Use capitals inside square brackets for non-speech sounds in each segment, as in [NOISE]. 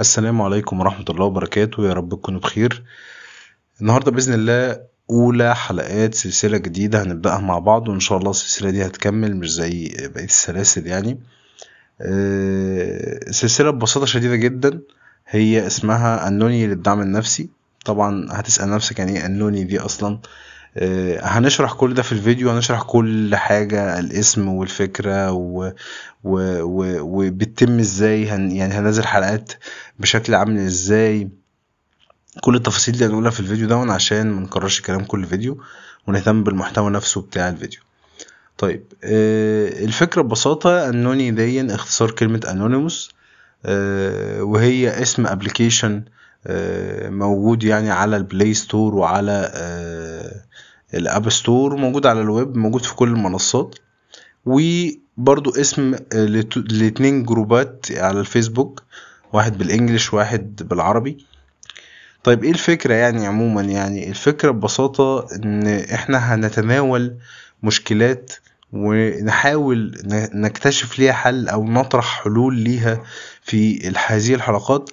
السلام عليكم ورحمة الله وبركاته يا رب تكونوا بخير النهاردة بإذن الله أولى حلقات سلسلة جديدة هنبدأها مع بعض وإن شاء الله السلسلة دي هتكمل مش زي بقية السلاسل يعني آه، سلسلة ببساطة شديدة جدا هي اسمها أنوني للدعم النفسي طبعا هتسأل نفسك يعني إيه أنوني دي أصلا آه، هنشرح كل ده في الفيديو هنشرح كل حاجة الاسم والفكرة و... و... و... وبتتم ازاي هن... يعني هنزل حلقات بشكل عامل ازاي كل التفاصيل دي هنقولها في الفيديو ده عشان ما نكررش الكلام كل فيديو ونهتم بالمحتوى نفسه بتاع الفيديو طيب آه، الفكرة ببساطة انوني دي اختصار كلمة انونيموس آه، وهي اسم ابلكيشن application آه، موجود يعني على البلاي ستور وعلى آه، الاب ستور موجود على الويب موجود في كل المنصات وبرضو اسم الاتنين آه، جروبات على الفيسبوك واحد بالانجلش واحد بالعربي طيب ايه الفكرة يعني عموما يعني الفكرة ببساطة ان احنا هنتناول مشكلات ونحاول نكتشف ليها حل او نطرح حلول ليها في هذه الحلقات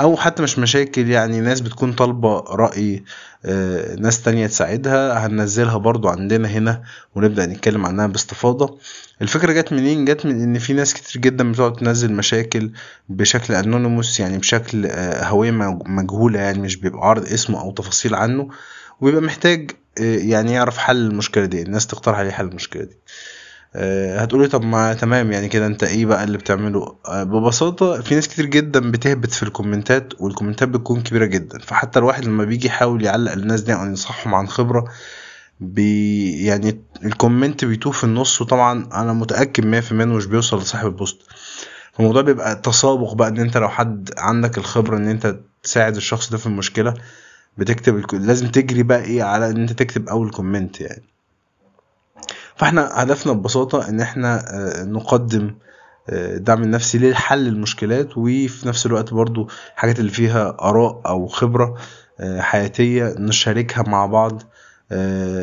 او حتى مش مشاكل يعني ناس بتكون طالبه راي آه، ناس تانية تساعدها هننزلها برضو عندنا هنا ونبدا نتكلم عنها باستفاضه الفكره جت منين جت من ان في ناس كتير جدا بتقعد تنزل مشاكل بشكل انونيموس يعني بشكل آه، هويه مجهوله يعني مش بيبقى عرض اسمه او تفاصيل عنه ويبقى محتاج آه، يعني يعرف حل المشكله دي الناس تقترح عليه حل المشكله دي آه، هتقولي طب ما تمام يعني كده انت ايه بقى اللي بتعمله آه، ببساطة في ناس كتير جدا بتهبط في الكومنتات والكومنتات بتكون كبيرة جدا فحتى الواحد لما بيجي يحاول يعلق الناس دي او ينصحهم عن خبرة بي يعني الكومنت بيتوه في النص وطبعا انا متأكد مية في المية مش بيوصل لصاحب البوست فالموضوع بيبقى تسابق بقى ان انت لو حد عندك الخبرة ان انت تساعد الشخص ده في المشكلة بتكتب لازم تجري بقى ايه على ان انت تكتب اول كومنت يعني فاحنا هدفنا ببساطة ان احنا آه، نقدم الدعم آه، النفسي لحل المشكلات وفي نفس الوقت برضو حاجات اللي فيها آراء أو خبرة آه، حياتية نشاركها مع بعض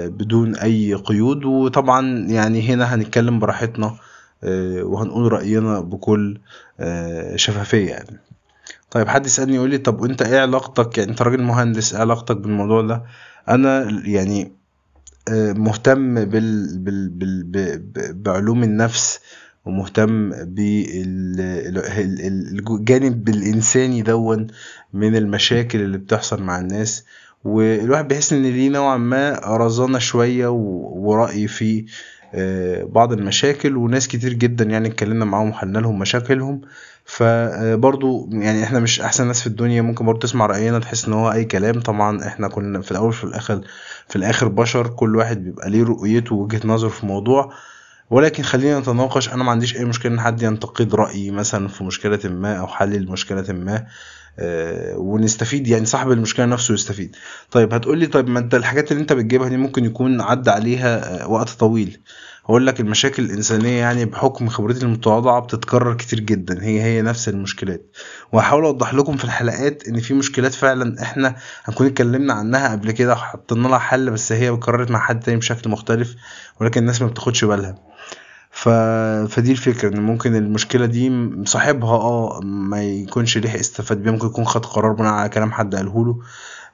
بدون أي قيود وطبعا يعني هنا هنتكلم براحتنا وهنقول رأينا بكل شفافية يعني طيب حد يسألني يقول لي طب وانت ايه علاقتك يعني انت راجل مهندس ايه علاقتك بالموضوع ده انا يعني مهتم بال... بال... بال... بعلوم النفس ومهتم بالجانب الإنساني دون من المشاكل اللي بتحصل مع الناس والواحد بيحس ان ليه نوعا ما رزانه شويه ورأي في آه، بعض المشاكل وناس كتير جدا يعني اتكلمنا معاهم وحلنا لهم مشاكلهم فبرضو آه، يعني احنا مش احسن ناس في الدنيا ممكن برضو تسمع راينا تحس ان هو اي كلام طبعا احنا كنا في الاول وفي الاخر في الاخر بشر كل واحد بيبقى ليه رؤيته ووجهه نظره في موضوع ولكن خلينا نتناقش انا ما عنديش اي مشكله ان حد ينتقد رايي مثلا في مشكله ما او حل لمشكله ما آه، ونستفيد يعني صاحب المشكله نفسه يستفيد طيب هتقولي طيب ما انت الحاجات اللي انت بتجيبها دي ممكن يكون عدى عليها آه، وقت طويل هقول لك المشاكل الإنسانية يعني بحكم خبرتي المتواضعة بتتكرر كتير جدا هي هي نفس المشكلات وهحاول أوضح لكم في الحلقات إن في مشكلات فعلا إحنا هنكون اتكلمنا عنها قبل كده وحطينا لها حل بس هي اتكررت مع حد تاني بشكل مختلف ولكن الناس ما بتاخدش بالها ف... فدي الفكرة ان ممكن المشكلة دي صاحبها اه ما يكونش ليه استفاد بيها ممكن يكون خد قرار بناء على كلام حد قاله له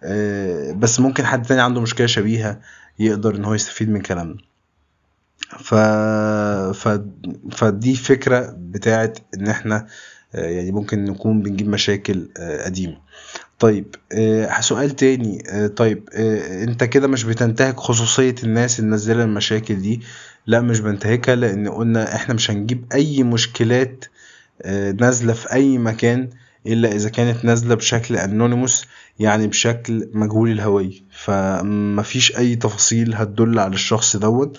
آه بس ممكن حد تاني عنده مشكلة شبيهة يقدر ان هو يستفيد من كلامنا ف... ف... فدي فكرة بتاعت ان احنا آه، يعني ممكن نكون بنجيب مشاكل آه، قديمة طيب آه، سؤال تاني طيب انت كده مش بتنتهك خصوصية الناس النازلة المشاكل دي لا مش بنتهكها لان قلنا احنا مش هنجيب اي مشكلات نازلة في اي مكان الا اذا كانت نازلة بشكل انونيموس يعني بشكل مجهول الهوية فمفيش اي تفاصيل هتدل على الشخص دوت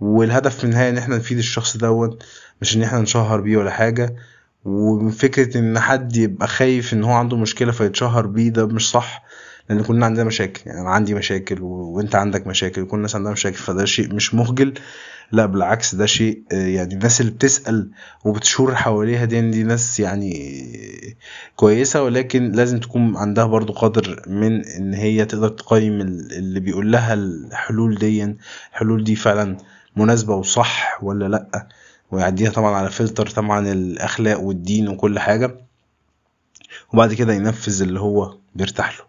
والهدف في النهايه ان احنا نفيد الشخص دوت مش ان احنا نشهر بيه ولا حاجه وفكره ان حد يبقى خايف ان هو عنده مشكله فيتشهر بيه ده مش صح لان كلنا عندنا مشاكل يعني انا عندي مشاكل و... وانت عندك مشاكل وكل الناس عندها مشاكل فده شيء مش مخجل لا بالعكس ده شيء آه، يعني الناس اللي بتسال وبتشور حواليها دي دي ناس يعني كويسه ولكن لازم تكون عندها برضو قدر من ان هي تقدر تقيم اللي بيقول لها الحلول دي الحلول دي فعلا مناسبة وصح ولا لأ ويعديها طبعا على فلتر طبعا الأخلاق والدين وكل حاجة وبعد كده ينفذ اللي هو بيرتاح له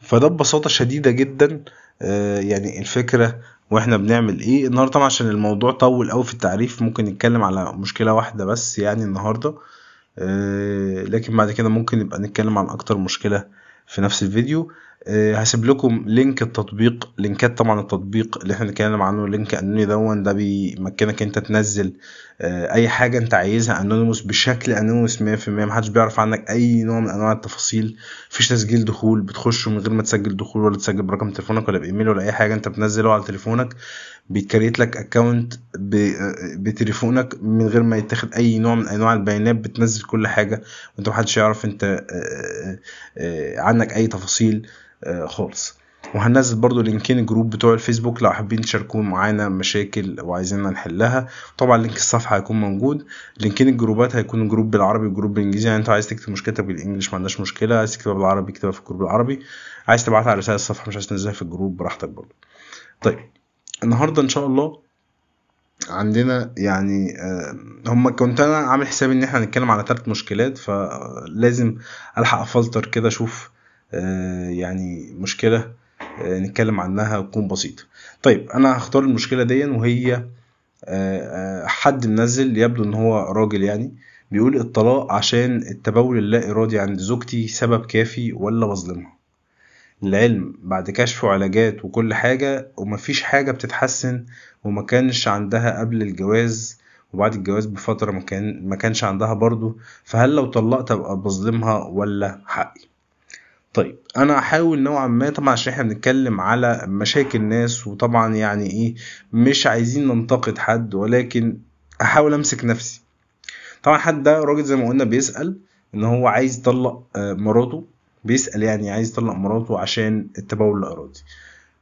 فده ببساطة شديدة جدا آه، يعني الفكرة واحنا بنعمل ايه النهاردة طبعا عشان الموضوع طول قوي في التعريف ممكن نتكلم على مشكلة واحدة بس يعني النهاردة آه، لكن بعد كده ممكن نبقى نتكلم عن اكتر مشكلة في نفس الفيديو آه، هسيب لكم لينك التطبيق لينكات طبعا التطبيق اللي احنا بنتكلم عنه لينك انوني دون ده بيمكنك انت تنزل آه، اي حاجه انت عايزها انونيموس بشكل انونيموس 100% محدش بيعرف عنك اي نوع من انواع التفاصيل مفيش تسجيل دخول بتخش من غير ما تسجل دخول ولا تسجل برقم تليفونك ولا بايميل ولا اي حاجه انت بتنزله على تليفونك بيتكريت لك اكونت آه، بتليفونك من غير ما يتاخد اي نوع من انواع البيانات بتنزل كل حاجه وانت محدش يعرف انت عنك اي تفاصيل آه، خالص وهنزل برضو لينكين الجروب بتوع الفيسبوك لو حابين تشاركوا معانا مشاكل وعايزيننا نحلها طبعا لينك الصفحه هيكون موجود لينكين الجروبات هيكون جروب بالعربي وجروب بالانجليزي يعني انت عايز تكتب مشكلتك بالانجليش ما عندناش مشكله عايز تكتبها بالعربي اكتبها في الجروب العربي عايز تبعتها على رسائل الصفحه مش عايز تنزلها في الجروب براحتك برضو طيب النهارده ان شاء الله عندنا يعني آه، هم كنت انا عامل حسابي ان احنا هنتكلم على ثلاث مشكلات فلازم الحق افلتر كده اشوف آه، يعني مشكله آه، نتكلم عنها تكون بسيطه طيب انا هختار المشكله دي وهي آه، حد منزل يبدو ان هو راجل يعني بيقول الطلاق عشان التبول اللا ارادي عند زوجتي سبب كافي ولا بظلمها العلم بعد كشف وعلاجات وكل حاجة ومفيش حاجة بتتحسن وما كانش عندها قبل الجواز وبعد الجواز بفترة ما كانش عندها برضه فهل لو طلقت ابقى بظلمها ولا حقي طيب انا هحاول نوعا ما طبعا عشان احنا بنتكلم على مشاكل ناس وطبعا يعني ايه مش عايزين ننتقد حد ولكن احاول امسك نفسي طبعا حد ده راجل زي ما قلنا بيسال ان هو عايز يطلق آه، مراته بيسال يعني عايز يطلق مراته عشان التبول الاراضي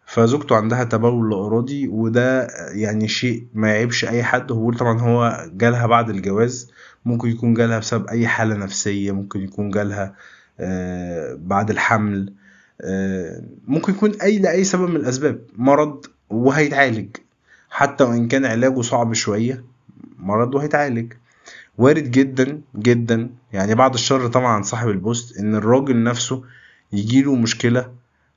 فزوجته عندها تبول اراضي وده آه، يعني شيء ما يعيبش اي حد هو طبعا هو جالها بعد الجواز ممكن يكون جالها بسبب اي حاله نفسيه ممكن يكون جالها آه آه، بعد الحمل آه، ممكن يكون اي لاي سبب من الاسباب مرض وهيتعالج حتى وان كان علاجه صعب شويه مرض وهيتعالج وارد جدا جدا يعني بعد الشر طبعا صاحب البوست ان الراجل نفسه يجيله مشكله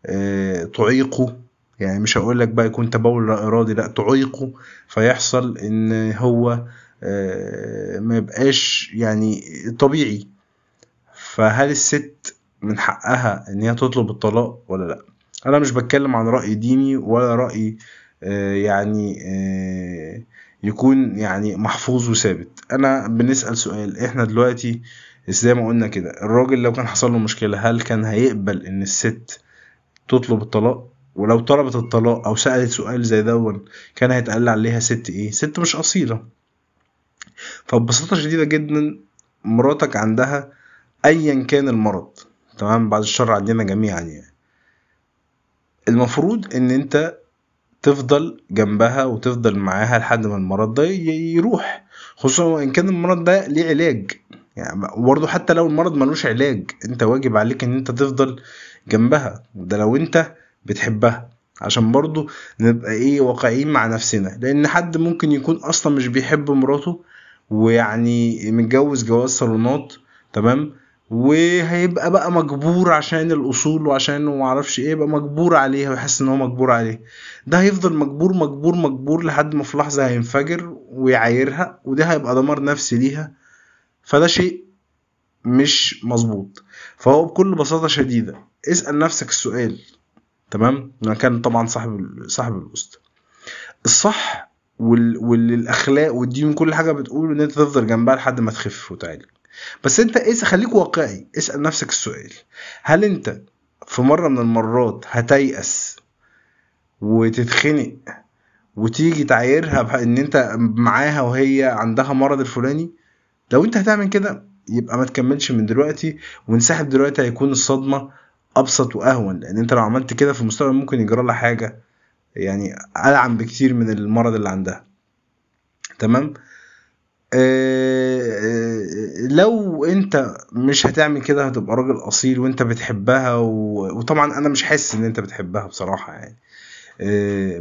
آه، تعيقه يعني مش هقول لك بقى يكون تبول ارادي لا تعيقه فيحصل ان هو ما يبقاش يعني طبيعي فهل الست من حقها ان هي تطلب الطلاق ولا لا انا مش بتكلم عن راي ديني ولا راي آه، يعني آه، يكون يعني محفوظ وثابت انا بنسال سؤال احنا دلوقتي زي ما قلنا كده الراجل لو كان حصل له مشكله هل كان هيقبل ان الست تطلب الطلاق ولو طلبت الطلاق او سالت سؤال زي دون كان هيتقال عليها ست ايه ست مش اصيله فببساطه شديده جدا مراتك عندها ايا كان المرض تمام بعد الشر عندنا جميعا يعني المفروض ان انت تفضل جنبها وتفضل معاها لحد ما المرض ده يروح خصوصا وان كان المرض ده ليه علاج يعني برضه حتى لو المرض ملوش علاج انت واجب عليك ان انت تفضل جنبها ده لو انت بتحبها عشان برضه نبقى ايه واقعيين مع نفسنا لان حد ممكن يكون اصلا مش بيحب مراته ويعني متجوز جواز صالونات تمام وهيبقى بقى مجبور عشان الاصول وعشان ما اعرفش ايه يبقى مجبور عليها ويحس ان هو مجبور عليه ده هيفضل مجبور مجبور مجبور لحد ما في لحظه هينفجر ويعايرها وده هيبقى دمار نفسي ليها فده شيء مش مظبوط فهو بكل بساطه شديده اسال نفسك السؤال تمام انا كان طبعا صاحب صاحب الاسطى الصح واللي الاخلاق والدين كل حاجه بتقول ان انت تفضل جنبها لحد ما تخف وتعالج بس انت اسأل خليك واقعي اسأل نفسك السؤال هل انت في مرة من المرات هتيأس وتتخنق وتيجي تعايرها ان انت معاها وهي عندها مرض الفلاني لو انت هتعمل كده يبقى ما تكملش من دلوقتي وانسحب دلوقتي هيكون الصدمة ابسط واهون لان انت لو عملت كده في المستقبل ممكن يجرى لها حاجة يعني العن بكتير من المرض اللي عندها تمام آه، آه، آه، لو انت مش هتعمل كده هتبقى راجل اصيل وانت بتحبها وطبعا انا مش حاسس ان انت بتحبها بصراحه يعني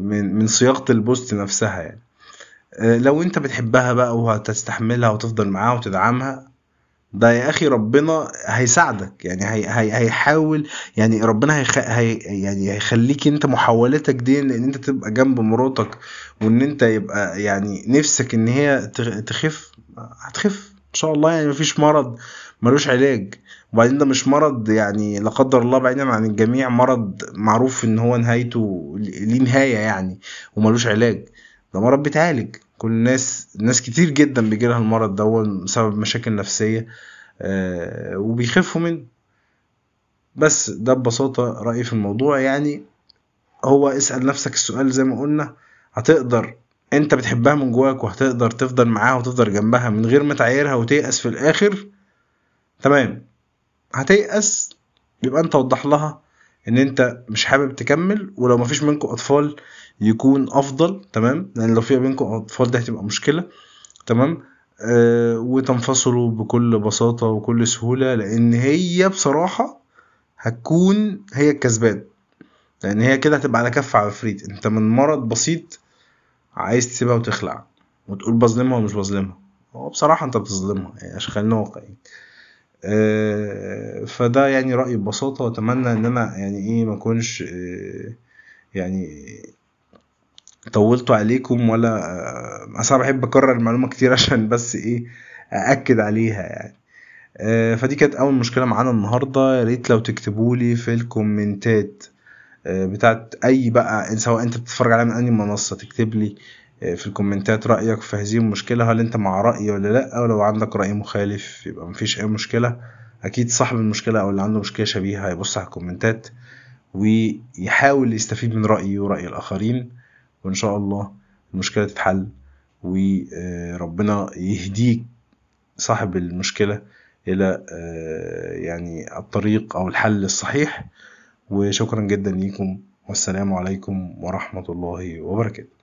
من من صياغه البوست نفسها يعني لو انت بتحبها بقى وهتستحملها وتفضل معاها وتدعمها ده يا اخي ربنا هيساعدك يعني هي هي هيحاول يعني ربنا هيخ... هي يعني هيخليك انت محاولتك دي ان انت تبقى جنب مراتك وان انت يبقى يعني نفسك ان هي تخف هتخف ان شاء الله يعني مفيش مرض ملوش علاج وبعدين ده مش مرض يعني لا قدر الله بعيدا عن الجميع مرض معروف ان هو نهايته ليه نهايه يعني وملوش علاج ده مرض بيتعالج كل الناس ناس كتير جدا بيجيلها المرض ده بسبب مشاكل نفسية آه، وبيخافوا منه بس ده ببساطة رأيي في الموضوع يعني هو اسأل نفسك السؤال زي ما قلنا هتقدر انت بتحبها من جواك وهتقدر تفضل معاها وتفضل جنبها من غير ما تعايرها وتيأس في الآخر تمام هتيأس يبقى انت وضح لها ان انت مش حابب تكمل ولو مفيش منكم اطفال يكون افضل تمام لان يعني لو في بينكم اطفال ده هتبقى مشكله تمام آه وتنفصلوا بكل بساطه وكل سهوله لان هي بصراحه هتكون هي الكسبان لان يعني هي كده هتبقى على كف عفريت انت من مرض بسيط عايز تسيبها وتخلع وتقول بظلمها ومش بظلمها هو بصراحه انت بتظلمها يعني عشان خلينا واقعيين آه، فده يعني رأيي ببساطة وأتمنى إن أنا يعني إيه ما أكونش آه، يعني طولت عليكم ولا آه، اصلا بحب اكرر المعلومه كتير [LAUGHS] عشان بس ايه ااكد عليها يعني آه، فدي كانت اول مشكله معانا النهارده يا ريت لو تكتبولي في الكومنتات آه، بتاعت اي بقى سواء انت بتتفرج عليها من اي منصه تكتب لي في الكومنتات رايك في هذه المشكله هل انت مع رايي ولا لا ولو عندك راي مخالف يبقى مفيش اي مشكله اكيد صاحب المشكله او اللي عنده مشكله شبيهه هيبص على الكومنتات ويحاول يستفيد من رايي وراي الاخرين وان شاء الله المشكله تتحل وربنا يهديك صاحب المشكله الى آه، يعني الطريق او الحل الصحيح وشكرا جدا ليكم والسلام عليكم ورحمه الله وبركاته